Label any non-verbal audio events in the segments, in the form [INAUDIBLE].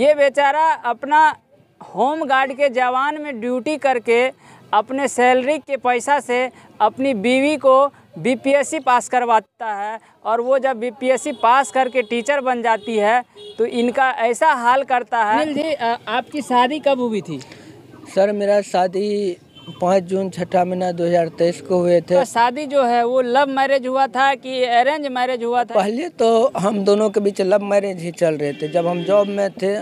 ये बेचारा अपना होम गार्ड के जवान में ड्यूटी करके अपने सैलरी के पैसा से अपनी बीवी को बीपीएससी पास करवाता है और वो जब बीपीएससी पास करके टीचर बन जाती है तो इनका ऐसा हाल करता है जी आपकी शादी कब हुई थी सर मेरा शादी पाँच जून छठा महीना 2023 को हुए थे तो शादी जो है वो लव मैरिज हुआ था कि अरेंज मैरिज हुआ था पहले तो हम दोनों के बीच लव मैरिज ही चल रहे थे जब हम जॉब में थे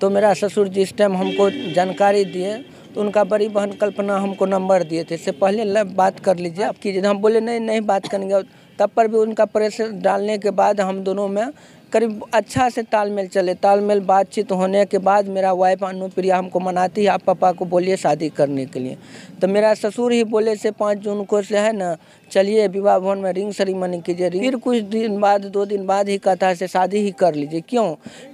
तो मेरा ससुर जिस टाइम हमको जानकारी दिए तो उनका बड़ी बहन कल्पना हमको नंबर दिए थे इससे पहले लव बात कर लीजिए आप जब हम बोले नहीं नहीं बात करेंगे तब पर भी उनका प्रेशर डालने के बाद हम दोनों में करीब अच्छा से तालमेल चले तालमेल बातचीत होने के बाद मेरा वाइफ अनुप्रिया हमको मनाती है आप पापा को बोलिए शादी करने के लिए तो मेरा ससुर ही बोले से पाँच जून को से है ना चलिए विवाह भवन में रिंग सेरेमनी कीजिए फिर कुछ दिन बाद दो दिन बाद ही कथा से शादी ही कर लीजिए क्यों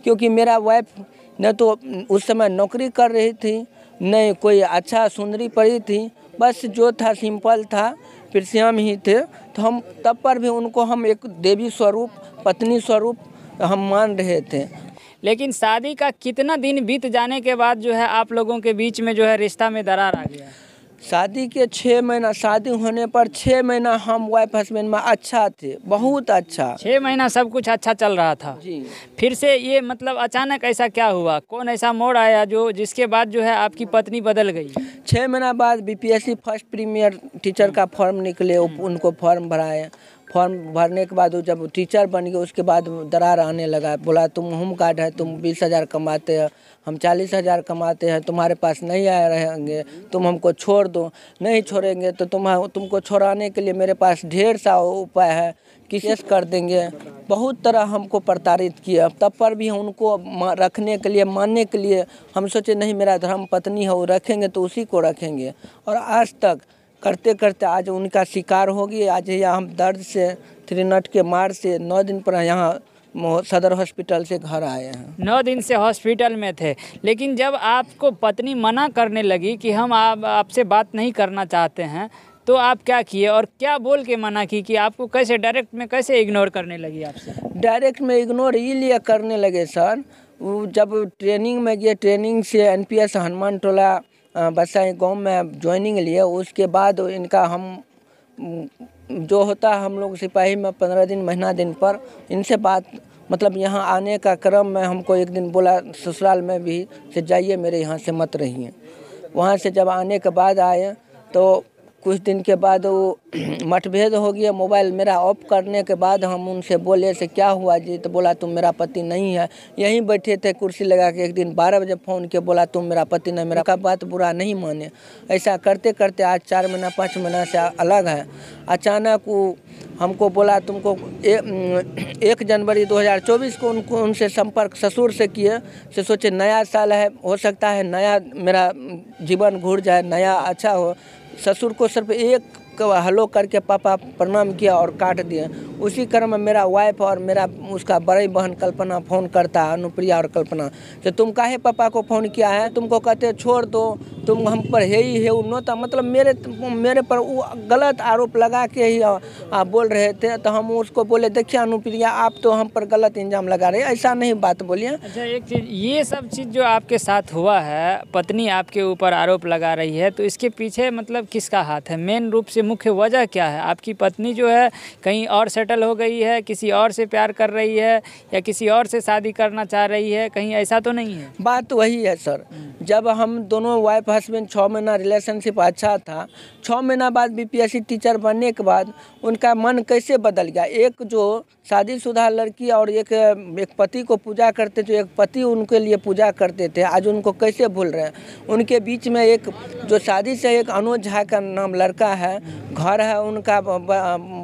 क्योंकि मेरा वाइफ न तो उस समय नौकरी कर रही थी न कोई अच्छा सुंदरी पड़ी थी बस जो था सिंपल था फिर श्याम ही थे तो हम तब पर भी उनको हम एक देवी स्वरूप पत्नी स्वरूप हम मान रहे थे लेकिन शादी का कितना दिन बीत जाने के बाद जो है आप लोगों के बीच में जो है रिश्ता में दरार आ गया शादी के छः महीना शादी होने पर छः महीना हम वाइफ हस्बैंड में अच्छा थे बहुत अच्छा छः महीना सब कुछ अच्छा चल रहा था जी फिर से ये मतलब अचानक ऐसा क्या हुआ कौन ऐसा मोड़ आया जो जिसके बाद जो है आपकी पत्नी बदल गई छः महीना बाद बीपीएससी फर्स्ट प्रीमियर टीचर का फॉर्म निकले उनको फॉर्म भराए फॉर्म भरने के बाद वो जब टीचर बन गए उसके बाद दरार आने लगा बोला तुम होम गार्ड है तुम बीस हज़ार कमाते हो हम चालीस हज़ार कमाते हैं तुम्हारे पास नहीं आए रहेंगे तुम हमको छोड़ दो नहीं छोड़ेंगे तो तुम तुमको छोड़ाने के लिए मेरे पास ढेर सा उपाय है केस कर देंगे बहुत तरह हमको प्रताड़ित किया तब पर भी उनको रखने के लिए मानने के लिए हम सोचे नहीं मेरा धर्म पत्नी है वो रखेंगे तो उसी को रखेंगे और आज तक करते करते आज उनका शिकार होगी आज यहाँ हम दर्द से थ्रीनट के मार से नौ दिन पर यहाँ सदर हॉस्पिटल से घर आए हैं नौ दिन से हॉस्पिटल में थे लेकिन जब आपको पत्नी मना करने लगी कि हम आप आपसे बात नहीं करना चाहते हैं तो आप क्या किए और क्या बोल के मना की कि आपको कैसे डायरेक्ट में कैसे इग्नोर करने लगी आपसे डायरेक्ट में इग्नोर इसलिए करने लगे सर वो जब ट्रेनिंग में गए ट्रेनिंग से N P S Hanuman Tola Basai गांव में ज्वाइनिंग लिए उसके बाद इनका हम जो होता है हम लोग सिपाही में पंद्रह दिन महीना दिन पर इनसे बात मतलब यहाँ आने का क्रम में हमको एक दिन बोला ससुराल में भी से जाइए मेरे यहाँ से मत रहिए वहाँ से जब आने के बाद आए तो कुछ दिन के बाद वो [CLEARS THROAT] मतभेद हो गया मोबाइल मेरा ऑफ करने के बाद हम उनसे बोले से क्या हुआ जी तो बोला तुम मेरा पति नहीं है यहीं बैठे थे कुर्सी लगा के एक दिन बारह बजे फ़ोन किया बोला तुम मेरा पति नहीं मेरा का बात बुरा नहीं माने ऐसा करते करते आज चार महीना पाँच महीना से अलग है अचानक वो हमको बोला तुमको ए, [CLEARS THROAT] एक जनवरी 2024 को उनको उनसे संपर्क ससुर से किए से सोचे नया साल है हो सकता है नया मेरा जीवन घूर जाए नया अच्छा हो ससुर को सिर्फ एक हलो करके पापा प्रणाम किया और काट दिया उसी क्रम में मेरा वाइफ और मेरा उसका बड़े बहन कल्पना फ़ोन करता है अनुप्रिया और कल्पना तो तुम काहे पापा को फ़ोन किया है तुमको कहते छोड़ दो तुम हम पर है ही हे न तो मतलब मेरे मेरे पर वो गलत आरोप लगा के ही आ, आ, बोल रहे थे तो हम उसको बोले देखिए अनुप्रिया आप तो हम पर गलत इंजाम लगा रहे ऐसा नहीं बात बोलिए हाँ। अच्छा एक चीज़ ये सब चीज़ जो आपके साथ हुआ है पत्नी आपके ऊपर आरोप लगा रही है तो इसके पीछे मतलब किसका हाथ है मेन रूप से मुख्य वजह क्या है आपकी पत्नी जो है कहीं और सेटल हो गई है किसी और से प्यार कर रही है या किसी और से शादी करना चाह रही है कहीं ऐसा तो नहीं है बात वही है सर हम्म। जब हम दोनों वाइफ हस्बैंड छः महीना रिलेशनशिप अच्छा था छः महीना बाद बीपीएससी टीचर बनने के बाद उनका मन कैसे बदल गया एक जो शादीशुदा लड़की और एक एक पति को पूजा करते थे एक पति उनके लिए पूजा करते थे आज उनको कैसे भूल रहे हैं उनके बीच में एक जो शादी से एक अनुज झा का नाम लड़का है घर है उनका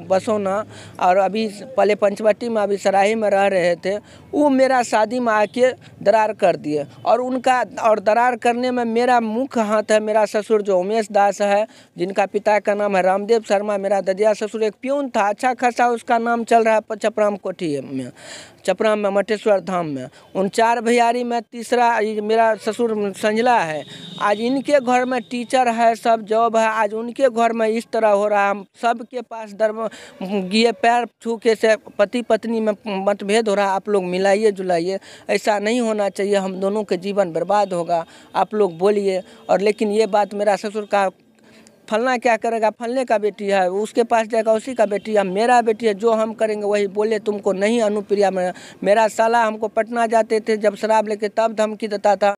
बसौना और अभी पहले पंचवटी में अभी सराही में रह रहे थे वो मेरा शादी में आके दरार कर दिए और उनका और दरार करने में मेरा मुख्य हाथ है मेरा ससुर जो उमेश दास है जिनका पिता का नाम है रामदेव शर्मा मेरा ददिया ससुर एक प्यून था अच्छा खासा उसका नाम चल रहा है चपराम कोठी में चपराम में मटेश्वर धाम में उन चार भैयारी में तीसरा मेरा ससुर संजला है आज इनके घर में टीचर है सब जॉब है आज उनके घर में इस तरह हो रहा है सबके पास दरबार ये पैर छू के से पति पत्नी में मतभेद हो रहा आप लोग मिलाइए जुलाइए ऐसा नहीं होना चाहिए हम दोनों के जीवन बर्बाद होगा आप लोग बोलिए और लेकिन ये बात मेरा ससुर का फलना क्या करेगा फलने का बेटी है उसके पास जाएगा उसी का बेटी है मेरा बेटी है जो हम करेंगे वही बोले तुमको नहीं अनुप्रिया में मेरा साला हमको पटना जाते थे जब शराब लेके तब धमकी देता था